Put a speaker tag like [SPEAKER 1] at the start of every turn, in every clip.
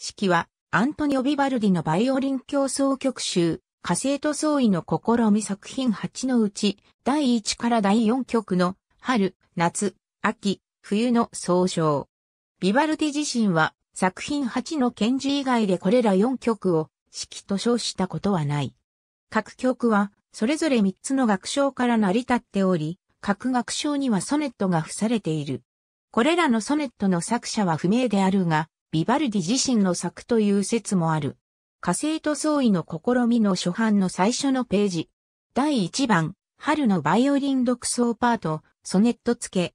[SPEAKER 1] 式は、アントニオ・ビバルディのバイオリン競争曲集、火星と相違の試み作品8のうち、第1から第4曲の、春、夏、秋、冬の総称。ビバルディ自身は、作品8の検事以外でこれら4曲を、式と称したことはない。各曲は、それぞれ3つの楽章から成り立っており、各楽章にはソネットが付されている。これらのソネットの作者は不明であるが、ビバルディ自身の作という説もある。火星と相違の試みの初版の最初のページ。第1番、春のバイオリン独奏パート、ソネット付け。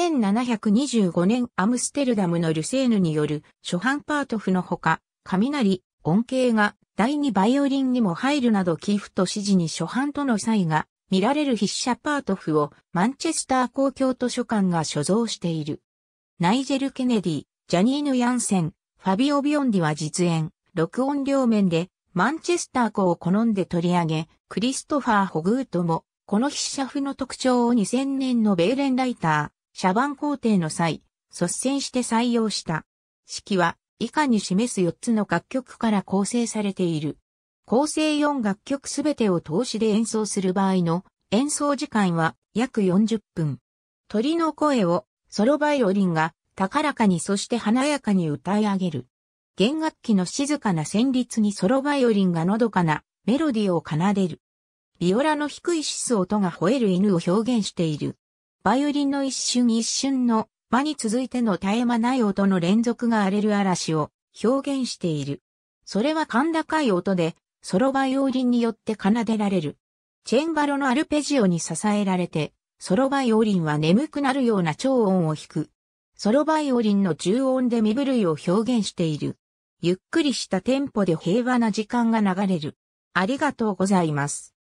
[SPEAKER 1] 1725年アムステルダムのルセーヌによる初版パート譜のほか、雷、音恵が第2バイオリンにも入るなど寄付と指示に初版との際が見られる筆者パート譜をマンチェスター公共図書館が所蔵している。ナイジェル・ケネディ、ジャニーヌ・ヤンセン、ファビオ・ビオンディは実演、録音両面で、マンチェスター校を好んで取り上げ、クリストファー・ホグートも、この筆写譜の特徴を2000年のベーレンライター、シャバン皇帝の際、率先して採用した。式は、以下に示す4つの楽曲から構成されている。構成4楽曲すべてを通しで演奏する場合の演奏時間は約40分。鳥の声をソロバイオリンが高らかにそして華やかに歌い上げる。弦楽器の静かな旋律にソロバイオリンがのどかなメロディーを奏でる。ビオラの低いシス音が吠える犬を表現している。バイオリンの一瞬一瞬の場に続いての絶え間ない音の連続が荒れる嵐を表現している。それは甲高い音で、ソロバイオリンによって奏でられる。チェンバロのアルペジオに支えられて、ソロバイオリンは眠くなるような超音を弾く。ソロバイオリンの重音で身震いを表現している。ゆっくりしたテンポで平和な時間が流れる。ありがとうございます。